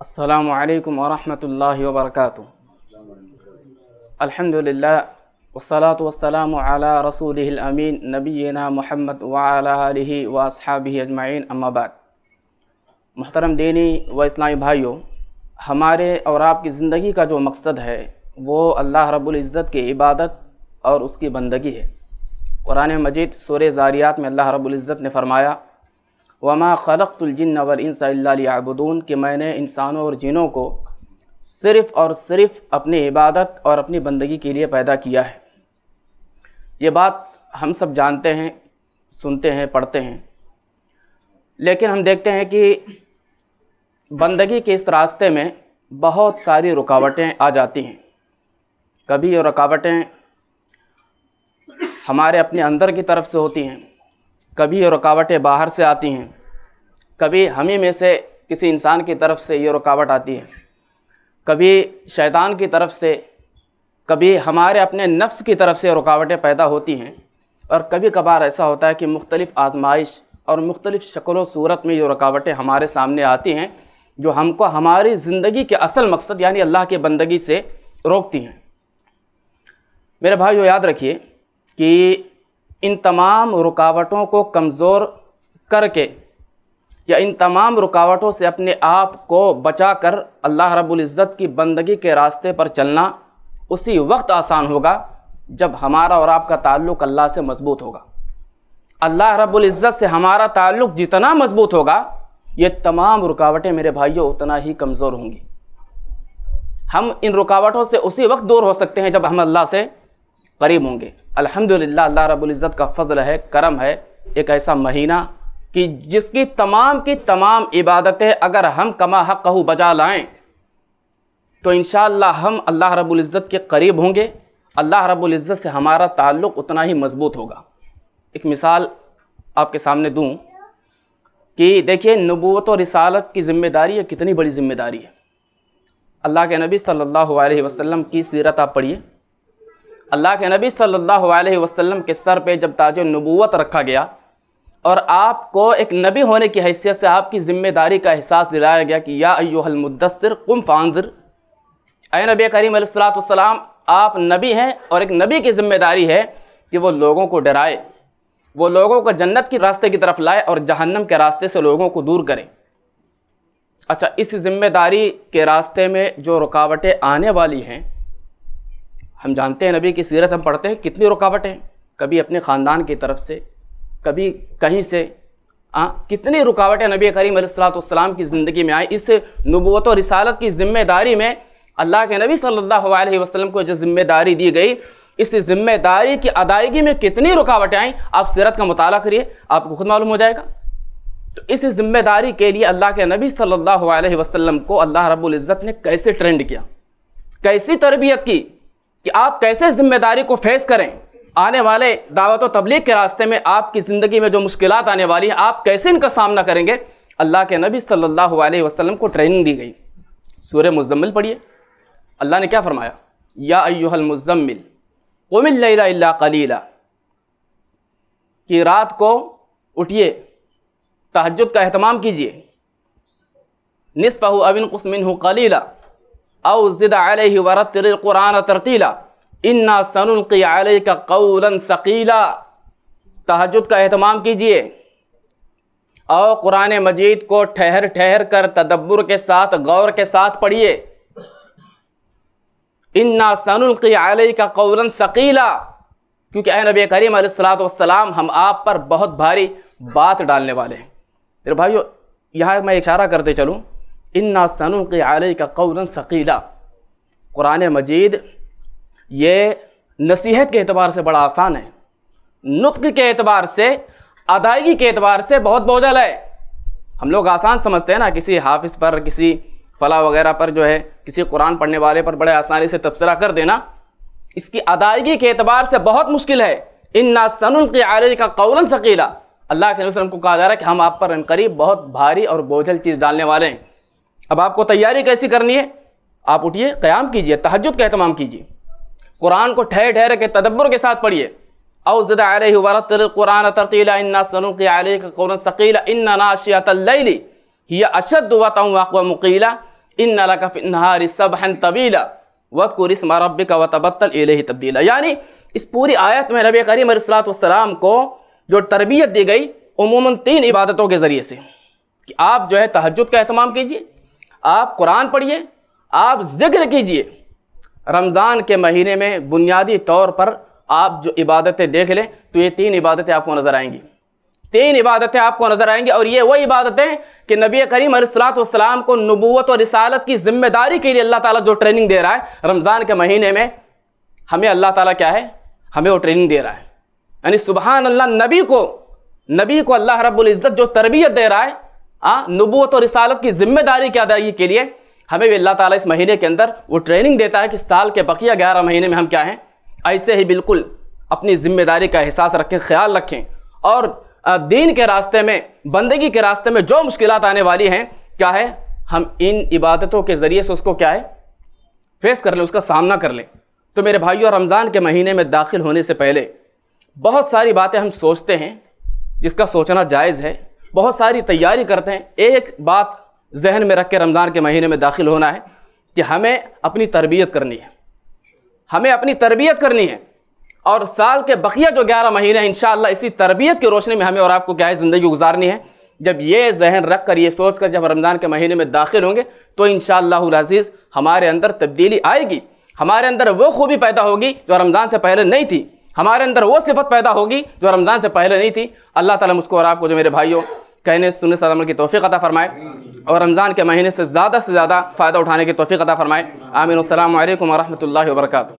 السلام عليكم ورحمة الله وبركاته الحمد لله والصلاة والسلام على رسوله الأمين نبينا محمد وعلى آله وأصحابه अजमाइन अम्मा बाद मोहतरम दीनी व इस्लामी भाइयों हमारे और आपकी ज़िंदगी का जो मकसद है वो अल्लाह रब्बुल इज़्ज़त की इबादत और उसकी बंदगी है कुरान मजीद सूर ज़ारियात में अल्लाह रब्बुल इज़्ज़त ने फरमाया वमा ख़लक़ुलजिन वर इंसाबून कि मैंने इंसानों और जिनों को सिर्फ़ और सिर्फ़ अपनी इबादत और अपनी बंदगी के लिए पैदा किया है ये बात हम सब जानते हैं सुनते हैं पढ़ते हैं लेकिन हम देखते हैं कि बंदगी के इस रास्ते में बहुत सारी रुकावटें आ जाती हैं कभी ये रुकावटें हमारे अपने अंदर की तरफ से होती हैं कभी ये रुकावटें बाहर से आती हैं कभी हम ही में से किसी इंसान की तरफ से ये रुकावट आती है कभी शैतान की तरफ से कभी हमारे अपने नफ्स की तरफ से रुकावटें पैदा होती हैं और कभी कभार ऐसा होता है कि मुख्तलिफ़ आजमाइश और मुख्तलिफ़ शक्ल सूरत में ये रुकावटें हमारे सामने आती हैं जो हमको हमारी ज़िंदगी के असल मकसद यानी अल्लाह की बंदगी से रोकती हैं मेरे भाई याद रखिए कि इन तमाम रुकावटों को कमज़ोर करके या इन तमाम रुकावटों से अपने आप को बचा कर अल्लाह इज़्ज़त की बंदगी के रास्ते पर चलना उसी वक्त आसान होगा जब हमारा और आपका ताल्लुक़ अल्लाह से मज़बूत होगा अल्लाह रब्ज़त से हमारा ताल्लुक़ जितना मज़बूत होगा ये तमाम रुकावटें मेरे भाइयों उतना ही कमज़ोर होंगी हम इन रुकावटों से उसी वक्त दूर हो सकते हैं जब हम अल्लाह से करीब होंगे अल्हम्दुलिल्लाह अल्लाह रब्बुल इज़्ज़त का फजल है करम है एक ऐसा महीना कि जिसकी तमाम की तमाम इबादतें अगर हम कमा हक कहू बजा लाएँ तो इन हम अल्लाह रब्बुल इज़्ज़त के करीब होंगे अल्लाह रब्बुल इज़्ज़त से हमारा ताल्लुक़ उतना ही मज़बूत होगा एक मिसाल आपके सामने दूँ कि देखिए नबूत और रिसालत की ज़िम्मेदारी है कितनी बड़ी ज़िम्मेदारी है अल्लाह के नबी सल्लल्लाहु अलैहि वसल्लम की सीरत आप पढ़िए अल्लाह के नबी सल्लल्लाहु अलैहि वसल्लम के सर पे जब ताज नबूवत रखा गया और आपको एक नबी होने की हैसियत से आपकी ज़िम्मेदारी का एहसास दिलाया गया कि या मुदसर कुम फ़ानजर अय नबी करीम सलाम आप नबी हैं और एक नबी की ज़िम्मेदारी है कि वो लोगों को डराए वो लोगों को जन्नत के रास्ते की तरफ लाए और जहन्नम के रास्ते से लोगों को दूर करें अच्छा इस ज़िम्मेदारी के रास्ते में जो रुकावटें आने वाली हैं हम जानते हैं नबी की सीरत हम पढ़ते हैं कितनी रुकावटें कभी अपने ख़ानदान की तरफ से कभी कहीं से आ, कितनी रुकावटें नबी करीम सलाम की ज़िंदगी में आई इस नबूत और रिसालत की ज़िम्मेदारी में अल्लाह के नबी सल्लल्लाहु अलैहि वसल्लम को जो ज़िम्मेदारी दी गई इस ज़िम्मेदारी की अदायगी में कितनी रुकावटें आई आप सीरत का मताल करिए आपको खुद मालूम हो जाएगा तो इस ज़िम्मेदारी के लिए अल्लाह के नबी सल्ला वसम को अल्लाह रबुल्ज़त ने कैसे ट्रेंड किया कैसी तरबियत की कि आप कैसे ज़िम्मेदारी को फेस करें आने वाले दावत व तबलीग के रास्ते में आपकी ज़िंदगी में जो मुश्किल आने वाली हैं आप कैसे इनका सामना करेंगे अल्लाह के नबी सल्लल्लाहु अलैहि वसल्लम को ट्रेनिंग दी गई सूर्य मुजम्मिल पढ़िए अल्लाह ने क्या फरमाया या अयुहल मुजम्मिल कोमिल्ला कलीला कि रात को उठिए तहजद का अहतमाम कीजिए नसफ़ अविन कुसमिन कलीला अवज़िद अलह वरतरक़ुरान तरतीला इन्ना सनुल्क़ी आलह का कौलन शकीला तहजद का अहतमाम कीजिए और कुरान मजीद को ठहर ठहर कर तदब्बर के साथ गौर के साथ पढ़िए इन्ना सनुल्क़ी आलह का कौलन शकीला क्योंकि ए नबी करीम सलाम हम आप पर बहुत भारी बात डालने वाले हैं मेरे भाइयों यहाँ मैं इशारा करते चलूँ इन नासन के आले का कौरन शकीला कुरान मजीद ये नसीहत के अतबार से बड़ा आसान है नुत्क के अतबार से अदायगी के अतबार से बहुत बोझल है हम लोग आसान समझते हैं ना किसी हाफिज़ पर किसी फ़ला वगैरह पर जो है किसी कुरान पढ़ने वाले पर बड़े आसानी से तबसरा कर देना इसकी अदायगी के अतबार से बहुत मुश्किल है इन नासन के आल का कौरन शकीला अल्लाह के वसलम को कहा जा रहा है कि हम आप पर इनकरीब बहुत भारी और बोझल चीज़ डालने वाले हैं अब आपको तैयारी कैसी करनी है आप उठिए क्याम कीजिए तहजद का अहतमाम कीजिए कुरान को ठहर ठहर के तदब्बर के साथ पढ़िए अवजद कुरान तरतीला इन्ना सनुक़ौन शकीला इन्ना नाशियातली ही अशद वाक़ मुकीला इन रब का वतबल एल तब्दीला यानी इस पूरी आयत में नबी करीम सलाम को जो तरबियत दी गई उमूमन तीन इबादतों के ज़रिए से कि आप जो है तहजद का अहतमाम कीजिए आप कुरान पढ़िए आप ज़िक्र कीजिए रमज़ान के महीने में बुनियादी तौर पर आप जो इबादतें देख लें तो ये तीन इबादतें आपको नज़र आएंगी तीन इबादतें आपको नज़र आएंगी और ये वही इबादतें कि नबी करीम सलाम को नबूत और रिसालत की जिम्मेदारी के लिए अल्लाह ताला जो ट्रेनिंग दे रहा है रमज़ान के महीने में हमें अल्लाह ताला क्या है हमें वो ट्रेनिंग दे रहा है यानी सुबहान अल्लाह नबी को नबी को अल्लाह रब्बुल इज़्ज़त जो तरबियत दे रहा है हाँ नबूत और रिसालत की जिम्मेदारी की अदायगी के लिए हमें भी अल्लाह ताला इस महीने के अंदर वो ट्रेनिंग देता है कि साल के बकिया ग्यारह महीने में हम क्या हैं ऐसे ही बिल्कुल अपनी ज़िम्मेदारी का एहसास रखें ख्याल रखें और दीन के रास्ते में बंदगी के रास्ते में जो मुश्किल आने वाली हैं क्या है हम इन इबादतों के ज़रिए से उसको क्या है फेस कर लें उसका सामना कर लें तो मेरे भाइयों रमज़ान के महीने में दाखिल होने से पहले बहुत सारी बातें हम सोचते हैं जिसका सोचना जायज़ है बहुत सारी तैयारी करते हैं एक बात जहन में रख के रमज़ान के महीने में दाखिल होना है कि हमें अपनी तरबियत करनी है हमें अपनी तरबियत करनी है और साल के बकिया जो ग्यारह महीने हैं इन इसी तरबियत की रोशनी में हमें और आपको क्या है ज़िंदगी गुजारनी है जब ये जहन रख कर ये सोच कर जब रमज़ान के महीने में दाखिल होंगे तो इन शज़ीज़ हमारे अंदर तब्दीली आएगी हमारे अंदर वो खूबी पैदा होगी जो रमज़ान से पहले नहीं थी हमारे अंदर वो सिफत पैदा होगी जो रमज़ान से पहले नहीं थी अल्लाह ताला मुझको और आपको जो मेरे भाइयों कहने सुनने सदमल की तोफ़ी अदा फ़रमाए और रमज़ान के महीने से ज़्यादा से ज़्यादा फ़ायदा उठाने की तोफ़ी अदा फ़रमाए आमिर वरम वरक वर्का